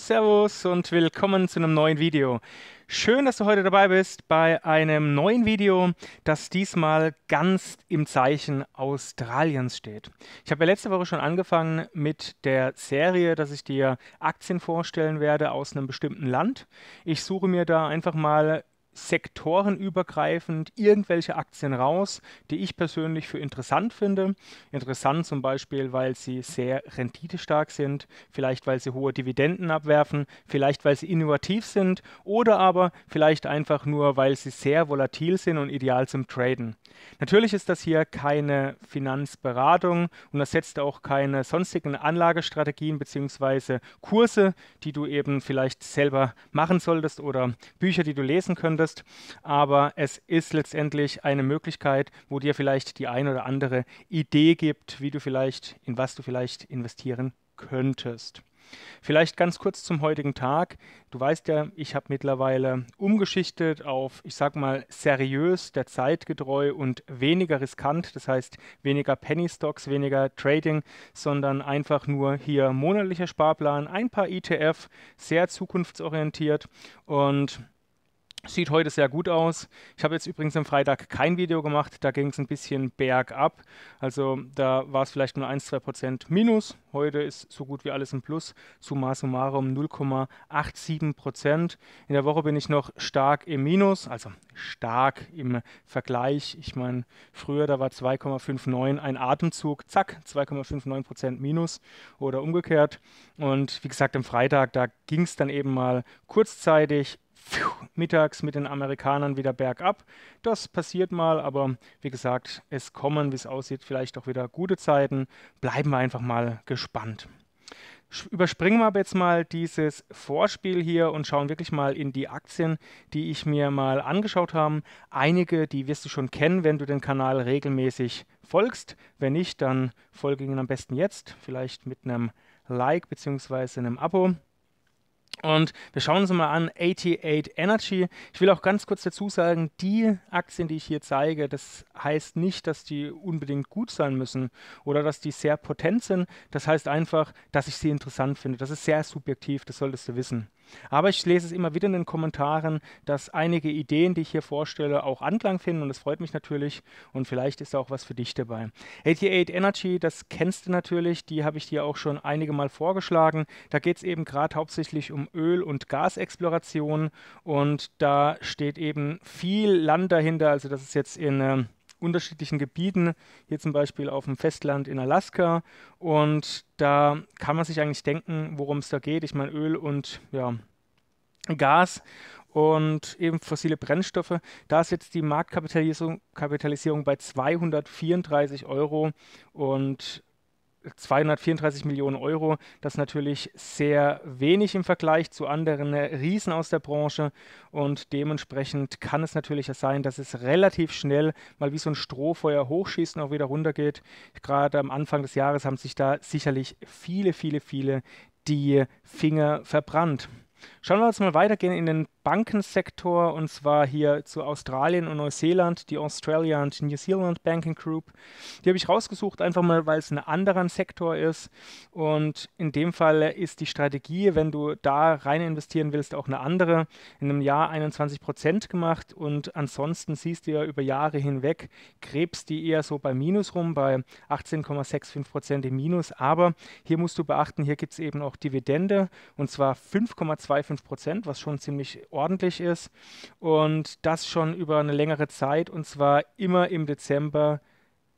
Servus und willkommen zu einem neuen Video. Schön, dass du heute dabei bist bei einem neuen Video, das diesmal ganz im Zeichen Australiens steht. Ich habe ja letzte Woche schon angefangen mit der Serie, dass ich dir Aktien vorstellen werde aus einem bestimmten Land. Ich suche mir da einfach mal sektorenübergreifend irgendwelche Aktien raus, die ich persönlich für interessant finde. Interessant zum Beispiel, weil sie sehr renditestark sind, vielleicht weil sie hohe Dividenden abwerfen, vielleicht weil sie innovativ sind oder aber vielleicht einfach nur, weil sie sehr volatil sind und ideal zum Traden. Natürlich ist das hier keine Finanzberatung und das setzt auch keine sonstigen Anlagestrategien bzw. Kurse, die du eben vielleicht selber machen solltest oder Bücher, die du lesen könntest konntest. Aber es ist letztendlich eine Möglichkeit, wo dir vielleicht die ein oder andere Idee gibt, wie du vielleicht, in was du vielleicht investieren könntest. Vielleicht ganz kurz zum heutigen Tag. Du weißt ja, ich habe mittlerweile umgeschichtet auf, ich sag mal, seriös, der Zeit getreu und weniger riskant. Das heißt, weniger Penny Stocks, weniger Trading, sondern einfach nur hier monatlicher Sparplan, ein paar ETF, sehr zukunftsorientiert und Sieht heute sehr gut aus. Ich habe jetzt übrigens am Freitag kein Video gemacht, da ging es ein bisschen bergab. Also da war es vielleicht nur 1-2% minus. Heute ist so gut wie alles im Plus. Summa summarum 0,87%. In der Woche bin ich noch stark im Minus, also stark im Vergleich. Ich meine, früher da war 2,59 ein Atemzug, zack, 2,59% minus oder umgekehrt. Und wie gesagt, am Freitag, da ging es dann eben mal kurzzeitig mittags mit den Amerikanern wieder bergab. Das passiert mal, aber wie gesagt, es kommen, wie es aussieht, vielleicht auch wieder gute Zeiten. Bleiben wir einfach mal gespannt. Überspringen wir aber jetzt mal dieses Vorspiel hier und schauen wirklich mal in die Aktien, die ich mir mal angeschaut habe. Einige, die wirst du schon kennen, wenn du den Kanal regelmäßig folgst. Wenn nicht, dann folge ihnen am besten jetzt, vielleicht mit einem Like bzw. einem Abo. Und wir schauen uns mal an 88 Energy. Ich will auch ganz kurz dazu sagen, die Aktien, die ich hier zeige, das heißt nicht, dass die unbedingt gut sein müssen oder dass die sehr potent sind. Das heißt einfach, dass ich sie interessant finde. Das ist sehr subjektiv, das solltest du wissen. Aber ich lese es immer wieder in den Kommentaren, dass einige Ideen, die ich hier vorstelle, auch Anklang finden und das freut mich natürlich und vielleicht ist da auch was für dich dabei. 88 Energy, das kennst du natürlich, die habe ich dir auch schon einige Mal vorgeschlagen. Da geht es eben gerade hauptsächlich um Öl- und Gasexploration und da steht eben viel Land dahinter, also das ist jetzt in ähm, unterschiedlichen Gebieten, hier zum Beispiel auf dem Festland in Alaska. Und da kann man sich eigentlich denken, worum es da geht. Ich meine, Öl und ja, Gas und eben fossile Brennstoffe. Da ist jetzt die Marktkapitalisierung bei 234 Euro und 234 Millionen Euro, das ist natürlich sehr wenig im Vergleich zu anderen Riesen aus der Branche und dementsprechend kann es natürlich sein, dass es relativ schnell mal wie so ein Strohfeuer hochschießt und auch wieder runtergeht. Gerade am Anfang des Jahres haben sich da sicherlich viele, viele, viele die Finger verbrannt. Schauen wir uns mal weitergehen in den Bankensektor und zwar hier zu Australien und Neuseeland, die Australia and New Zealand Banking Group. Die habe ich rausgesucht, einfach mal, weil es ein anderer Sektor ist. Und in dem Fall ist die Strategie, wenn du da rein investieren willst, auch eine andere. In einem Jahr 21 Prozent gemacht und ansonsten siehst du ja über Jahre hinweg, krebst die eher so bei Minus rum, bei 18,65 Prozent im Minus. Aber hier musst du beachten, hier gibt es eben auch Dividende und zwar 5,25 Prozent, was schon ziemlich ordentlich ist und das schon über eine längere Zeit und zwar immer im Dezember,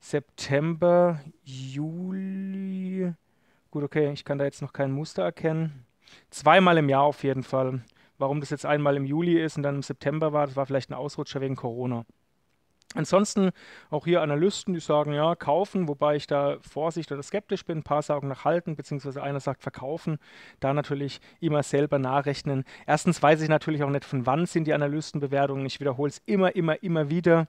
September, Juli. Gut, okay, ich kann da jetzt noch kein Muster erkennen. Zweimal im Jahr auf jeden Fall. Warum das jetzt einmal im Juli ist und dann im September war, das war vielleicht ein Ausrutscher wegen Corona. Ansonsten auch hier Analysten, die sagen, ja, kaufen, wobei ich da vorsichtig oder skeptisch bin. Ein paar sagen nach halten, beziehungsweise einer sagt verkaufen. Da natürlich immer selber nachrechnen. Erstens weiß ich natürlich auch nicht, von wann sind die Analystenbewertungen. Ich wiederhole es immer, immer, immer wieder.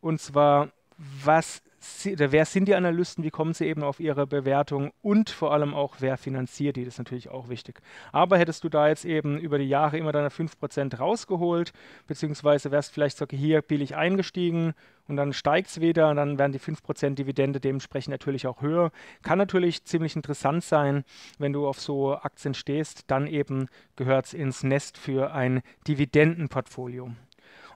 Und zwar, was wer sind die Analysten, wie kommen sie eben auf ihre Bewertung und vor allem auch, wer finanziert die, das ist natürlich auch wichtig. Aber hättest du da jetzt eben über die Jahre immer deine 5% rausgeholt, beziehungsweise wärst vielleicht sogar hier billig eingestiegen und dann steigt es wieder und dann wären die 5% Dividende dementsprechend natürlich auch höher. Kann natürlich ziemlich interessant sein, wenn du auf so Aktien stehst, dann eben gehört es ins Nest für ein Dividendenportfolio.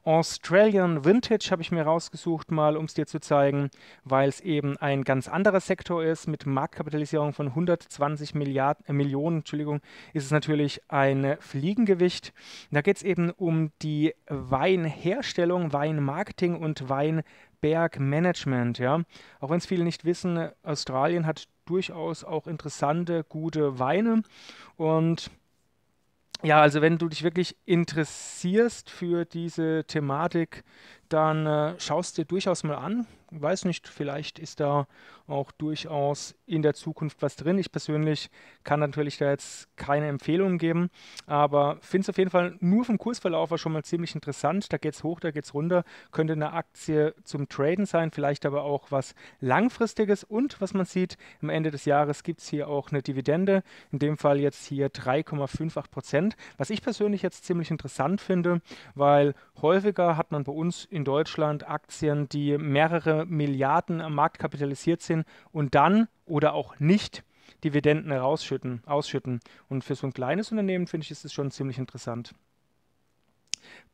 Australian Vintage habe ich mir rausgesucht, mal um es dir zu zeigen, weil es eben ein ganz anderer Sektor ist. Mit Marktkapitalisierung von 120 Milliard, äh, Millionen Entschuldigung, ist es natürlich ein Fliegengewicht. Da geht es eben um die Weinherstellung, Weinmarketing und Weinbergmanagement. Ja? Auch wenn es viele nicht wissen, Australien hat durchaus auch interessante, gute Weine und ja, also wenn du dich wirklich interessierst für diese Thematik, dann äh, schaust dir durchaus mal an, weiß nicht, vielleicht ist da auch durchaus in der Zukunft was drin. Ich persönlich kann natürlich da jetzt keine Empfehlungen geben, aber finde es auf jeden Fall nur vom Kursverlauf war schon mal ziemlich interessant. Da geht es hoch, da geht es runter. Könnte eine Aktie zum Traden sein, vielleicht aber auch was Langfristiges. Und was man sieht, am Ende des Jahres gibt es hier auch eine Dividende, in dem Fall jetzt hier 3,58 Prozent, was ich persönlich jetzt ziemlich interessant finde, weil häufiger hat man bei uns in Deutschland Aktien, die mehrere Milliarden am Markt kapitalisiert sind und dann oder auch nicht Dividenden herausschütten, ausschütten. Und für so ein kleines Unternehmen finde ich, ist es schon ziemlich interessant.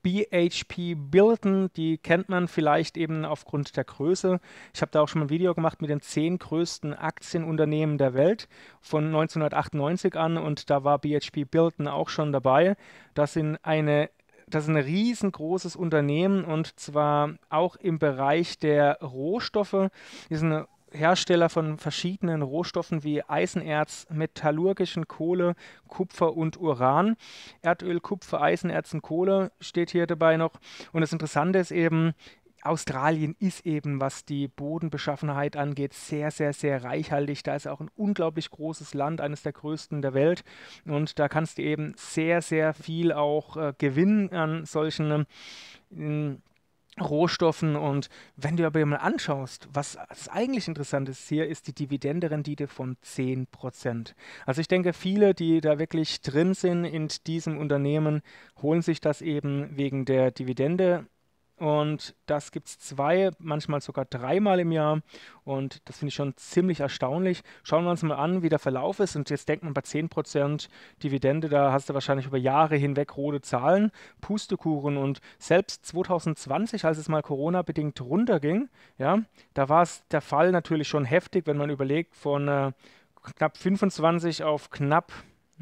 BHP Billiton, die kennt man vielleicht eben aufgrund der Größe. Ich habe da auch schon mal ein Video gemacht mit den zehn größten Aktienunternehmen der Welt von 1998 an und da war BHP Billiton auch schon dabei. Das sind eine das ist ein riesengroßes Unternehmen und zwar auch im Bereich der Rohstoffe. Die sind Hersteller von verschiedenen Rohstoffen wie Eisenerz, metallurgischen Kohle, Kupfer und Uran. Erdöl, Kupfer, Eisenerz und Kohle steht hier dabei noch. Und das Interessante ist eben, Australien ist eben, was die Bodenbeschaffenheit angeht, sehr, sehr, sehr reichhaltig. Da ist auch ein unglaublich großes Land, eines der größten der Welt. Und da kannst du eben sehr, sehr viel auch äh, gewinnen an solchen äh, Rohstoffen. Und wenn du aber mal anschaust, was eigentlich interessant ist hier, ist die Dividendenrendite von 10%. Also ich denke, viele, die da wirklich drin sind in diesem Unternehmen, holen sich das eben wegen der Dividende und das gibt es zwei, manchmal sogar dreimal im Jahr. Und das finde ich schon ziemlich erstaunlich. Schauen wir uns mal an, wie der Verlauf ist. Und jetzt denkt man bei 10% Dividende, da hast du wahrscheinlich über Jahre hinweg rote Zahlen, Pustekuchen. Und selbst 2020, als es mal Corona-bedingt runterging, ja, da war es der Fall natürlich schon heftig, wenn man überlegt, von äh, knapp 25 auf knapp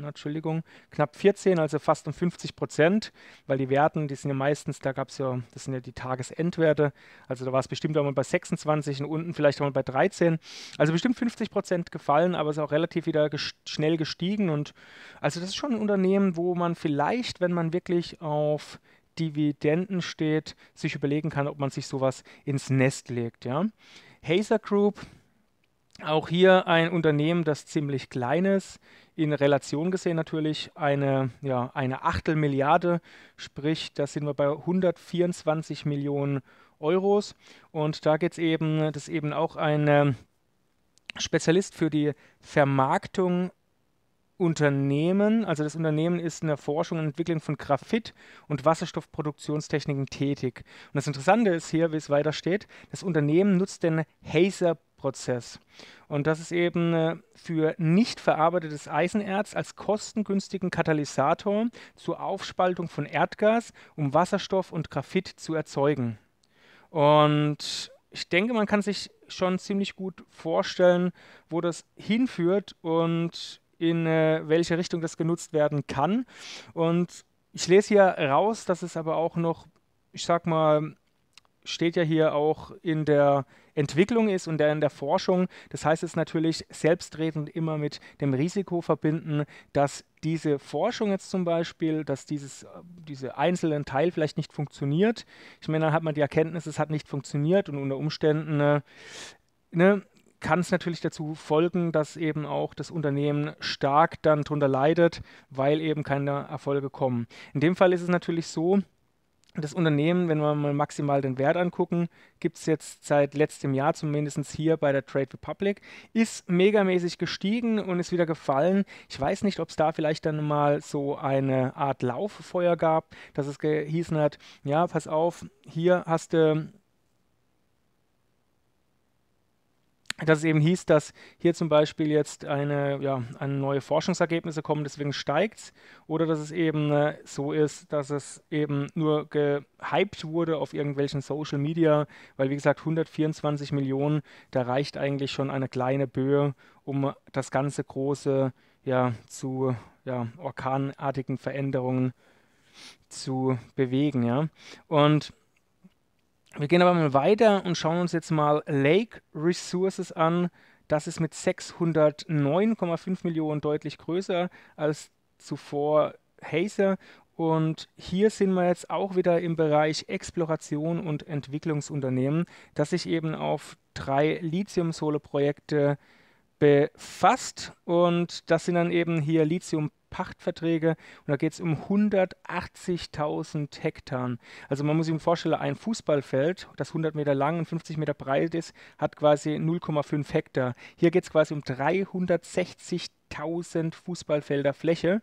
Entschuldigung, knapp 14, also fast um 50 Prozent, weil die Werten, die sind ja meistens, da gab es ja, das sind ja die Tagesendwerte, also da war es bestimmt auch mal bei 26 und unten vielleicht auch mal bei 13, also bestimmt 50 Prozent gefallen, aber es ist auch relativ wieder gest schnell gestiegen und also das ist schon ein Unternehmen, wo man vielleicht, wenn man wirklich auf Dividenden steht, sich überlegen kann, ob man sich sowas ins Nest legt, ja. Hazer Group, auch hier ein Unternehmen, das ziemlich klein ist, in Relation gesehen natürlich eine, ja, eine Achtelmilliarde, sprich, da sind wir bei 124 Millionen Euros. Und da geht es eben, das ist eben auch ein ähm, Spezialist für die Vermarktung Unternehmen, also das Unternehmen ist in der Forschung und Entwicklung von Graphit- und Wasserstoffproduktionstechniken tätig. Und das Interessante ist hier, wie es weiter steht, das Unternehmen nutzt den Hazer Prozess. Und das ist eben äh, für nicht verarbeitetes Eisenerz als kostengünstigen Katalysator zur Aufspaltung von Erdgas, um Wasserstoff und Graphit zu erzeugen. Und ich denke, man kann sich schon ziemlich gut vorstellen, wo das hinführt und in äh, welche Richtung das genutzt werden kann. Und ich lese hier raus, dass es aber auch noch, ich sag mal, steht ja hier auch in der Entwicklung ist und der in der Forschung. Das heißt es ist natürlich selbstredend immer mit dem Risiko verbinden, dass diese Forschung jetzt zum Beispiel, dass dieses, äh, diese einzelnen Teil vielleicht nicht funktioniert. Ich meine, dann hat man die Erkenntnis, es hat nicht funktioniert und unter Umständen äh, ne, kann es natürlich dazu folgen, dass eben auch das Unternehmen stark dann darunter leidet, weil eben keine Erfolge kommen. In dem Fall ist es natürlich so, das Unternehmen, wenn wir mal maximal den Wert angucken, gibt es jetzt seit letztem Jahr zumindest hier bei der Trade Republic, ist megamäßig gestiegen und ist wieder gefallen. Ich weiß nicht, ob es da vielleicht dann mal so eine Art Lauffeuer gab, dass es gehießen hat, ja, pass auf, hier hast du dass es eben hieß, dass hier zum Beispiel jetzt eine, ja, ein neue Forschungsergebnisse kommen, deswegen steigt es, oder dass es eben äh, so ist, dass es eben nur gehypt wurde auf irgendwelchen Social Media, weil wie gesagt 124 Millionen, da reicht eigentlich schon eine kleine Böe, um das ganze große ja, zu ja, orkanartigen Veränderungen zu bewegen. Ja? Und wir gehen aber mal weiter und schauen uns jetzt mal Lake Resources an. Das ist mit 609,5 Millionen deutlich größer als zuvor Hazer. Und hier sind wir jetzt auch wieder im Bereich Exploration und Entwicklungsunternehmen, das sich eben auf drei lithium solo projekte befasst. Und das sind dann eben hier Lithium Pachtverträge und da geht es um 180.000 Hektar. Also man muss sich vorstellen, ein Fußballfeld, das 100 Meter lang und 50 Meter breit ist, hat quasi 0,5 Hektar. Hier geht es quasi um 360.000 1000 Fußballfelder Fläche.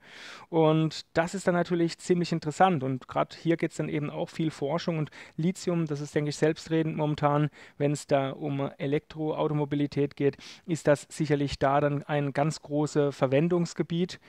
Und das ist dann natürlich ziemlich interessant. Und gerade hier geht es dann eben auch viel Forschung. Und Lithium, das ist, denke ich, selbstredend momentan, wenn es da um Elektroautomobilität geht, ist das sicherlich da dann ein ganz großes Verwendungsgebiet,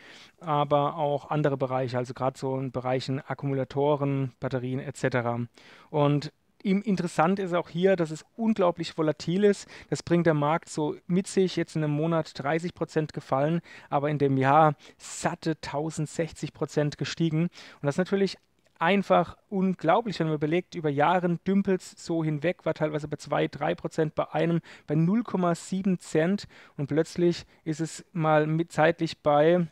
aber auch andere Bereiche, also gerade so in Bereichen Akkumulatoren, Batterien etc. Und Interessant ist auch hier, dass es unglaublich volatil ist. Das bringt der Markt so mit sich. Jetzt in einem Monat 30 Prozent gefallen, aber in dem Jahr satte 1060 Prozent gestiegen. Und das ist natürlich einfach unglaublich, wenn man überlegt, über Jahre dümpelt es so hinweg, war teilweise bei 2, 3 Prozent, bei einem bei 0,7 Cent und plötzlich ist es mal mit zeitlich bei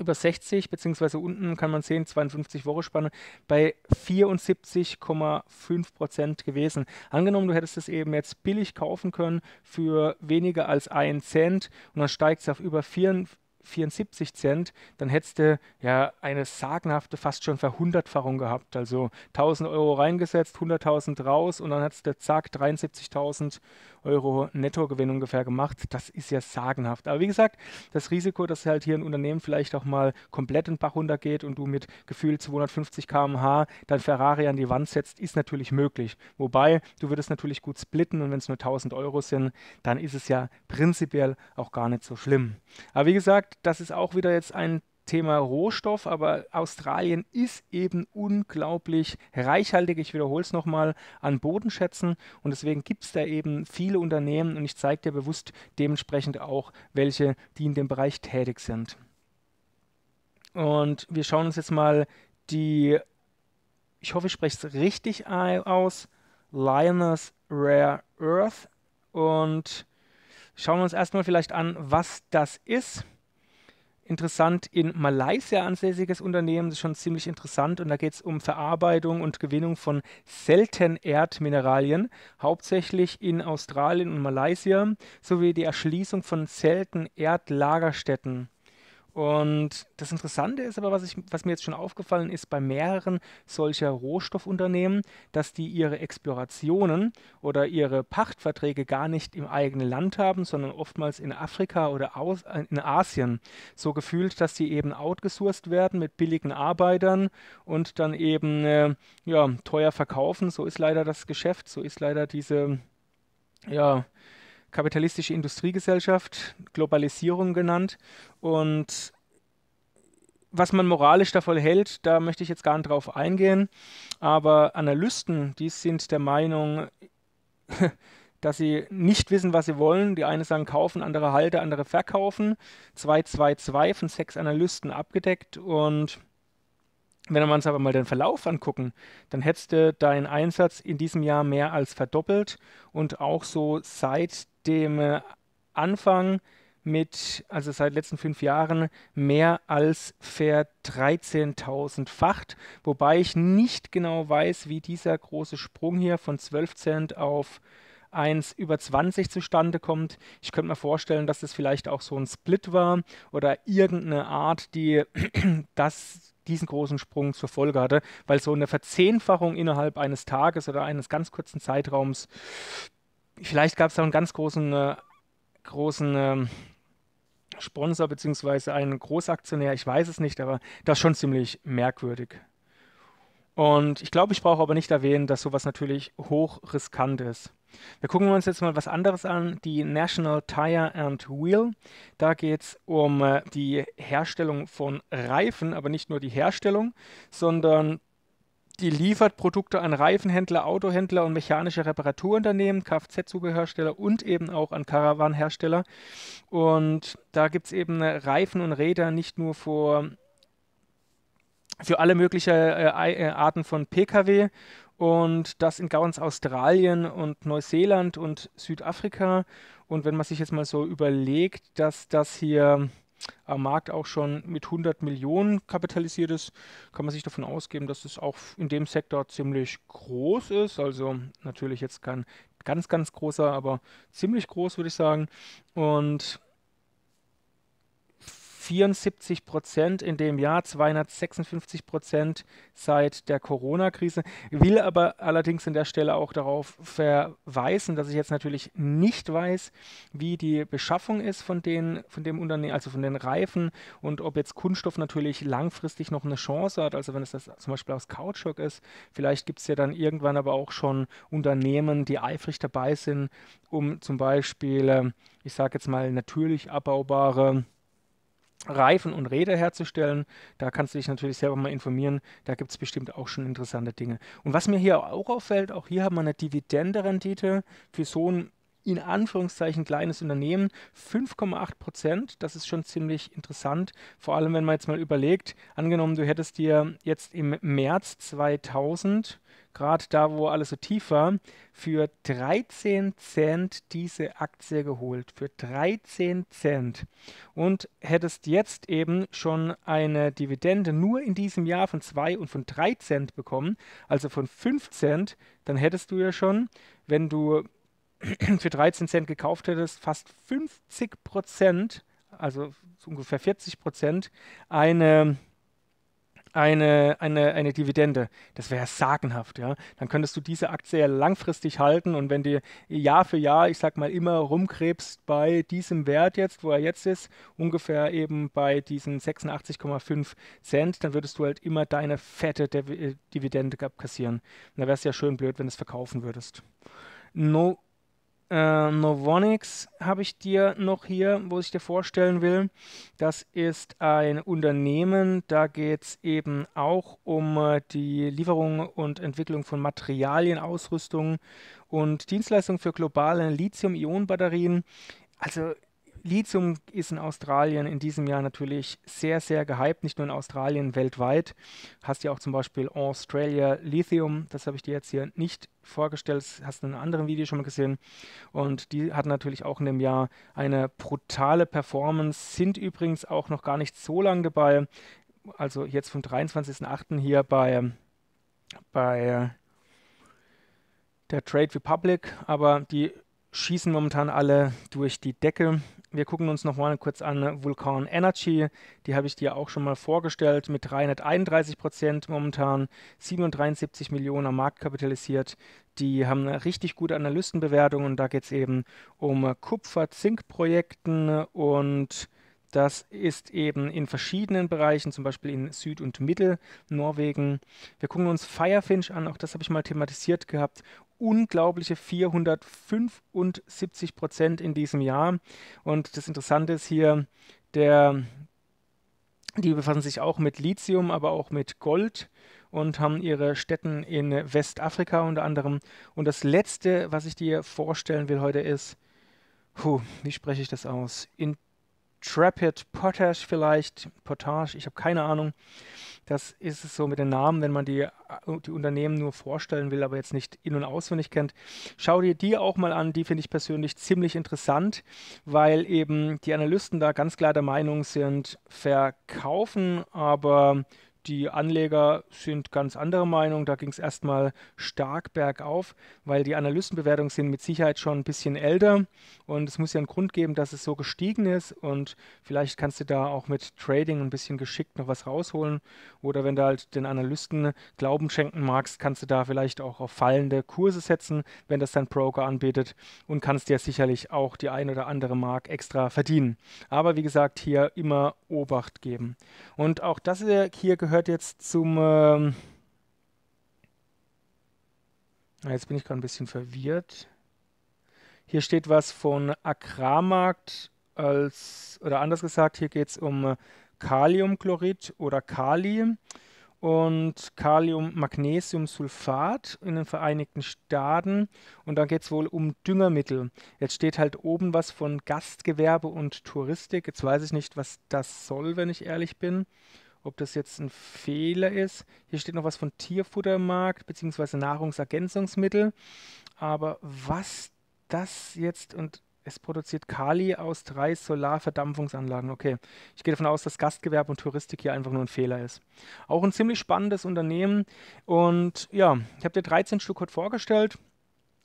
über 60, beziehungsweise unten kann man sehen, 52 Woche Spanne, bei 74,5 Prozent gewesen. Angenommen, du hättest es eben jetzt billig kaufen können für weniger als einen Cent und dann steigt es auf über 4, 74 Cent, dann hättest du ja eine sagenhafte, fast schon Verhundertfachung gehabt. Also 1000 Euro reingesetzt, 100.000 raus und dann hättest du zack 73.000 Euro Nettogewinn ungefähr gemacht. Das ist ja sagenhaft. Aber wie gesagt, das Risiko, dass halt hier ein Unternehmen vielleicht auch mal komplett in den Bach runtergeht und du mit gefühlt 250 km/h dein Ferrari an die Wand setzt, ist natürlich möglich. Wobei, du würdest natürlich gut splitten und wenn es nur 1000 Euro sind, dann ist es ja prinzipiell auch gar nicht so schlimm. Aber wie gesagt, gesagt, das ist auch wieder jetzt ein Thema Rohstoff, aber Australien ist eben unglaublich reichhaltig, ich wiederhole es nochmal, an Bodenschätzen und deswegen gibt es da eben viele Unternehmen und ich zeige dir bewusst dementsprechend auch welche, die in dem Bereich tätig sind. Und wir schauen uns jetzt mal die, ich hoffe, ich spreche es richtig aus, Lioness Rare Earth und schauen wir uns erstmal vielleicht an, was das ist interessant in Malaysia ansässiges Unternehmen, das ist schon ziemlich interessant und da geht es um Verarbeitung und Gewinnung von Seltenerdmineralien, hauptsächlich in Australien und Malaysia, sowie die Erschließung von Seltenerdlagerstätten. Und das Interessante ist aber, was, ich, was, mir jetzt schon aufgefallen ist bei mehreren solcher Rohstoffunternehmen, dass die ihre Explorationen oder ihre Pachtverträge gar nicht im eigenen Land haben, sondern oftmals in Afrika oder aus, äh, in Asien. So gefühlt, dass die eben outgesourced werden mit billigen Arbeitern und dann eben äh, ja, teuer verkaufen. So ist leider das Geschäft, so ist leider diese, ja, kapitalistische Industriegesellschaft, Globalisierung genannt. Und was man moralisch davon hält, da möchte ich jetzt gar nicht drauf eingehen. Aber Analysten, die sind der Meinung, dass sie nicht wissen, was sie wollen. Die einen sagen kaufen, andere halte, andere verkaufen. 222 von sechs Analysten abgedeckt. Und wenn wir uns aber mal den Verlauf angucken, dann hättest du deinen Einsatz in diesem Jahr mehr als verdoppelt und auch so seit dem äh, Anfang mit, also seit letzten fünf Jahren, mehr als ver13.000-facht, wobei ich nicht genau weiß, wie dieser große Sprung hier von 12 Cent auf 1 über 20 zustande kommt. Ich könnte mir vorstellen, dass das vielleicht auch so ein Split war oder irgendeine Art, die das diesen großen Sprung zur Folge hatte, weil so eine Verzehnfachung innerhalb eines Tages oder eines ganz kurzen Zeitraums vielleicht gab es da einen ganz großen, äh, großen ähm, Sponsor bzw. einen Großaktionär, ich weiß es nicht, aber das ist schon ziemlich merkwürdig. Und ich glaube, ich brauche aber nicht erwähnen, dass sowas natürlich hoch riskant ist. Wir gucken uns jetzt mal was anderes an, die National Tire and Wheel. Da geht es um äh, die Herstellung von Reifen, aber nicht nur die Herstellung, sondern die liefert Produkte an Reifenhändler, Autohändler und mechanische Reparaturunternehmen, kfz zubehörsteller und eben auch an Caravan-Hersteller. Und da gibt es eben Reifen und Räder nicht nur für, für alle möglichen äh, äh, Arten von Pkw und das in ganz Australien und Neuseeland und Südafrika. Und wenn man sich jetzt mal so überlegt, dass das hier am Markt auch schon mit 100 Millionen kapitalisiert ist, kann man sich davon ausgeben, dass es auch in dem Sektor ziemlich groß ist. Also natürlich jetzt kein ganz, ganz großer, aber ziemlich groß, würde ich sagen. Und 74 Prozent in dem Jahr, 256 Prozent seit der Corona-Krise. Will aber allerdings an der Stelle auch darauf verweisen, dass ich jetzt natürlich nicht weiß, wie die Beschaffung ist von, den, von dem Unternehmen, also von den Reifen und ob jetzt Kunststoff natürlich langfristig noch eine Chance hat. Also wenn es das zum Beispiel aus Kautschuk ist, vielleicht gibt es ja dann irgendwann aber auch schon Unternehmen, die eifrig dabei sind, um zum Beispiel, ähm, ich sage jetzt mal, natürlich abbaubare Reifen und Räder herzustellen. Da kannst du dich natürlich selber mal informieren. Da gibt es bestimmt auch schon interessante Dinge. Und was mir hier auch auffällt, auch hier haben wir eine Dividendenrendite für so ein in Anführungszeichen kleines Unternehmen 5,8 Prozent. Das ist schon ziemlich interessant. Vor allem, wenn man jetzt mal überlegt, angenommen, du hättest dir jetzt im März 2000 gerade da, wo alles so tief war, für 13 Cent diese Aktie geholt. Für 13 Cent. Und hättest jetzt eben schon eine Dividende nur in diesem Jahr von 2 und von 3 Cent bekommen, also von 5 Cent, dann hättest du ja schon, wenn du für 13 Cent gekauft hättest, fast 50 Prozent, also ungefähr 40 Prozent, eine eine, eine, eine Dividende. Das wäre sagenhaft, ja. Dann könntest du diese Aktie ja langfristig halten und wenn du Jahr für Jahr, ich sag mal, immer rumkrebst bei diesem Wert jetzt, wo er jetzt ist, ungefähr eben bei diesen 86,5 Cent, dann würdest du halt immer deine fette Dividende kassieren. da wäre es ja schön blöd, wenn du es verkaufen würdest. No äh, Novonix habe ich dir noch hier, wo ich dir vorstellen will. Das ist ein Unternehmen, da geht es eben auch um äh, die Lieferung und Entwicklung von Materialien, Ausrüstung und Dienstleistungen für globale Lithium-Ionen-Batterien. Also Lithium ist in Australien in diesem Jahr natürlich sehr, sehr gehypt, nicht nur in Australien, weltweit. Hast ja auch zum Beispiel Australia Lithium, das habe ich dir jetzt hier nicht vorgestellt, das hast du in einem anderen Video schon mal gesehen. Und die hatten natürlich auch in dem Jahr eine brutale Performance, sind übrigens auch noch gar nicht so lange dabei. Also jetzt vom 23.08. hier bei, bei der Trade Republic, aber die schießen momentan alle durch die Decke. Wir gucken uns nochmal kurz an Vulkan Energy. Die habe ich dir auch schon mal vorgestellt mit 331 Prozent momentan, 773 Millionen am Markt kapitalisiert. Die haben eine richtig gute Analystenbewertung und Da geht es eben um Kupfer-Zink-Projekten und das ist eben in verschiedenen Bereichen, zum Beispiel in Süd- und Mittel-Norwegen. Wir gucken uns Firefinch an, auch das habe ich mal thematisiert gehabt. Unglaubliche 475 Prozent in diesem Jahr. Und das Interessante ist hier, der, die befassen sich auch mit Lithium, aber auch mit Gold und haben ihre Stätten in Westafrika unter anderem. Und das Letzte, was ich dir vorstellen will heute ist, puh, wie spreche ich das aus? In Trapid Potash vielleicht, Potash, ich habe keine Ahnung. Das ist es so mit den Namen, wenn man die, äh, die Unternehmen nur vorstellen will, aber jetzt nicht in- und auswendig kennt. Schau dir die auch mal an, die finde ich persönlich ziemlich interessant, weil eben die Analysten da ganz klar der Meinung sind, verkaufen, aber die Anleger sind ganz anderer Meinung. Da ging es erstmal stark bergauf, weil die Analystenbewertungen sind mit Sicherheit schon ein bisschen älter und es muss ja einen Grund geben, dass es so gestiegen ist und vielleicht kannst du da auch mit Trading ein bisschen geschickt noch was rausholen oder wenn du halt den Analysten Glauben schenken magst, kannst du da vielleicht auch auf fallende Kurse setzen, wenn das dein Broker anbietet und kannst dir sicherlich auch die ein oder andere Mark extra verdienen. Aber wie gesagt, hier immer Obacht geben. Und auch das hier gehört gehört jetzt zum... Ähm ah, jetzt bin ich gerade ein bisschen verwirrt. Hier steht was von Agrarmarkt als, oder anders gesagt, hier geht es um äh, Kaliumchlorid oder Kali und Kaliummagnesiumsulfat in den Vereinigten Staaten. Und dann geht es wohl um Düngermittel. Jetzt steht halt oben was von Gastgewerbe und Touristik. Jetzt weiß ich nicht, was das soll, wenn ich ehrlich bin ob das jetzt ein Fehler ist. Hier steht noch was von Tierfuttermarkt bzw. Nahrungsergänzungsmittel. Aber was das jetzt und es produziert Kali aus drei Solarverdampfungsanlagen. Okay, ich gehe davon aus, dass Gastgewerbe und Touristik hier einfach nur ein Fehler ist. Auch ein ziemlich spannendes Unternehmen. Und ja, ich habe dir 13 Stück heute vorgestellt.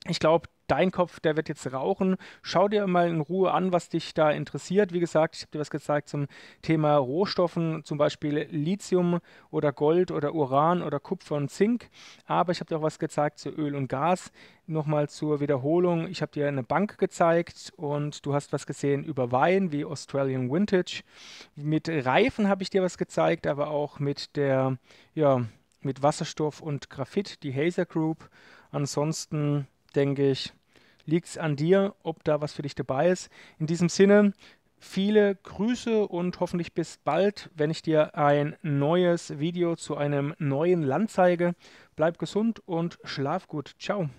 Ich glaube, dein Kopf, der wird jetzt rauchen. Schau dir mal in Ruhe an, was dich da interessiert. Wie gesagt, ich habe dir was gezeigt zum Thema Rohstoffen, zum Beispiel Lithium oder Gold oder Uran oder Kupfer und Zink. Aber ich habe dir auch was gezeigt zu Öl und Gas. Nochmal zur Wiederholung. Ich habe dir eine Bank gezeigt und du hast was gesehen über Wein wie Australian Vintage. Mit Reifen habe ich dir was gezeigt, aber auch mit der, ja, mit Wasserstoff und Graphit, die Hazer Group. Ansonsten denke ich, liegt es an dir, ob da was für dich dabei ist. In diesem Sinne, viele Grüße und hoffentlich bis bald, wenn ich dir ein neues Video zu einem neuen Land zeige. Bleib gesund und schlaf gut. Ciao.